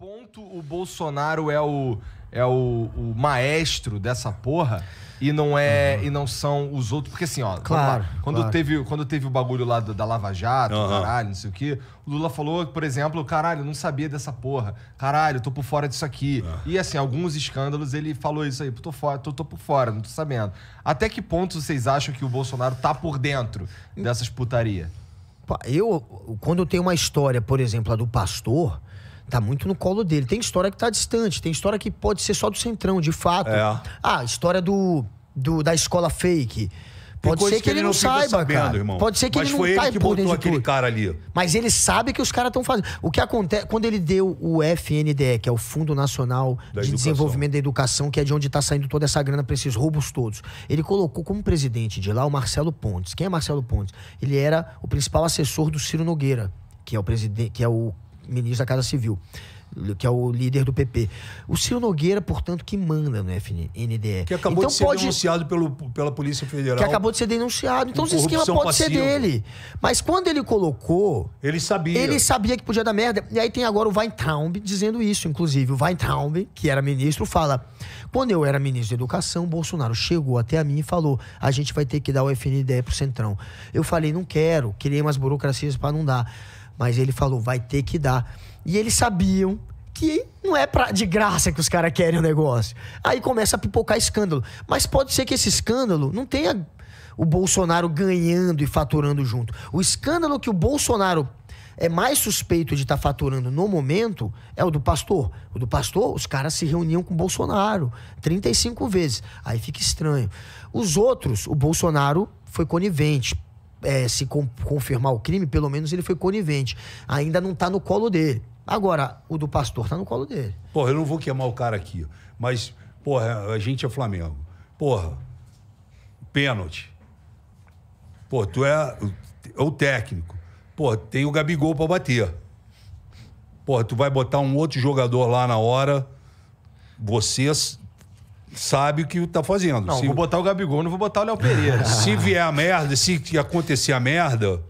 ponto o Bolsonaro é o, é o, o maestro dessa porra e não é uhum. e não são os outros porque assim ó claro quando claro. teve quando teve o bagulho lá do, da lava jato uhum. caralho não sei o que o Lula falou por exemplo caralho não sabia dessa porra caralho tô por fora disso aqui uhum. e assim alguns escândalos ele falou isso aí tô fora tô, tô por fora não tô sabendo até que ponto vocês acham que o bolsonaro tá por dentro dessas putaria eu quando eu tenho uma história por exemplo a do pastor tá muito no colo dele. Tem história que tá distante, tem história que pode ser só do centrão, de fato. É. Ah, história do, do da escola fake. Pode ser que, que ele, não, saiba, sabendo, cara. Irmão. Pode ser que Mas ele não foi ele que botou aquele tudo. cara ali. Mas ele sabe que os caras estão fazendo. O que acontece quando ele deu o FNDE, que é o Fundo Nacional da de Desenvolvimento da Educação, que é de onde está saindo toda essa grana para esses roubos todos. Ele colocou como presidente de lá o Marcelo Pontes. Quem é Marcelo Pontes? Ele era o principal assessor do Ciro Nogueira, que é o presidente, que é o ministro da Casa Civil, que é o líder do PP. O Ciro Nogueira, portanto, que manda no FNDE. Que acabou então, de ser pode... denunciado pelo, pela Polícia Federal. Que acabou de ser denunciado. Então, esse esquema pode passiva. ser dele. Mas quando ele colocou... Ele sabia. Ele sabia que podia dar merda. E aí tem agora o Weintraub dizendo isso, inclusive. O Weintraub, que era ministro, fala... Quando eu era ministro da Educação, Bolsonaro chegou até a mim e falou: a gente vai ter que dar o FNDE pro Centrão. Eu falei: não quero, criei umas burocracias para não dar. Mas ele falou, vai ter que dar. E eles sabiam que não é pra, de graça que os caras querem o negócio. Aí começa a pipocar escândalo. Mas pode ser que esse escândalo não tenha o Bolsonaro ganhando e faturando junto. O escândalo que o Bolsonaro é mais suspeito de estar tá faturando no momento é o do pastor. O do pastor, os caras se reuniam com o Bolsonaro 35 vezes. Aí fica estranho. Os outros, o Bolsonaro foi conivente, é, se com, confirmar o crime, pelo menos ele foi conivente. Ainda não está no colo dele. Agora, o do pastor está no colo dele. Porra, eu não vou queimar o cara aqui, mas, porra, a gente é Flamengo. Porra, pênalti. Pô, tu é, é o técnico. Pô, tem o Gabigol para bater. Pô, tu vai botar um outro jogador lá na hora. Vocês sabe o que tá fazendo. Não, se... vou botar o Gabigol, não vou botar o Léo Pereira. se vier a merda, se acontecer a merda,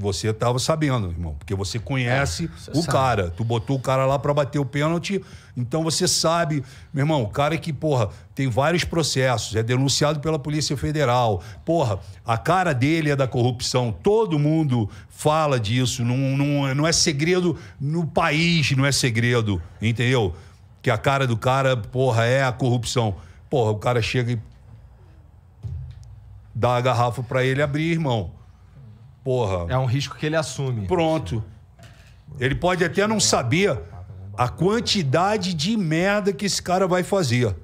você estava sabendo, irmão, porque você conhece é, você o sabe. cara. Tu botou o cara lá para bater o pênalti, então você sabe, meu irmão, o cara que, porra, tem vários processos, é denunciado pela Polícia Federal. Porra, a cara dele é da corrupção. Todo mundo fala disso, não, não, não é segredo no país, não é segredo, entendeu? que a cara do cara, porra, é a corrupção. Porra, o cara chega e dá a garrafa para ele abrir, irmão. Porra. É um risco que ele assume. Pronto. Ele pode até não saber a quantidade de merda que esse cara vai fazer.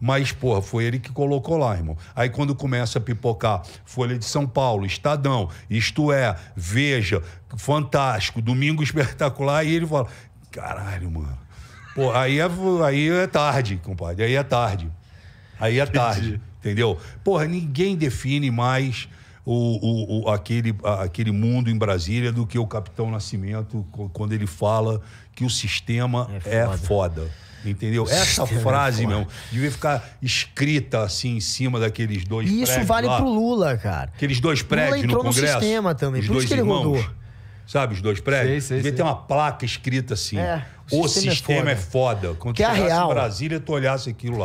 Mas, porra, foi ele que colocou lá, irmão. Aí quando começa a pipocar Folha de São Paulo, Estadão, isto é, Veja, Fantástico, Domingo Espetacular, e ele fala: caralho, mano. Pô, aí é, aí é tarde, compadre. Aí é tarde. Aí é tarde. Entendeu? Porra, ninguém define mais o, o, o, aquele, aquele mundo em Brasília do que o Capitão Nascimento quando ele fala que o sistema é foda. É foda. Entendeu? Essa é frase, meu, devia ficar escrita assim em cima daqueles dois e prédios. Isso vale lá. pro Lula, cara. Aqueles dois prédios Lula entrou no, no Congresso. sistema também, os por dois isso que ele irmãos. rodou. Sabe, os dois prédios? Sei, Devia ter uma placa escrita assim. É, o, o sistema, é sistema, é foda. É foda. Quando que tu é real. Brasília, tu olhasse aquilo lá.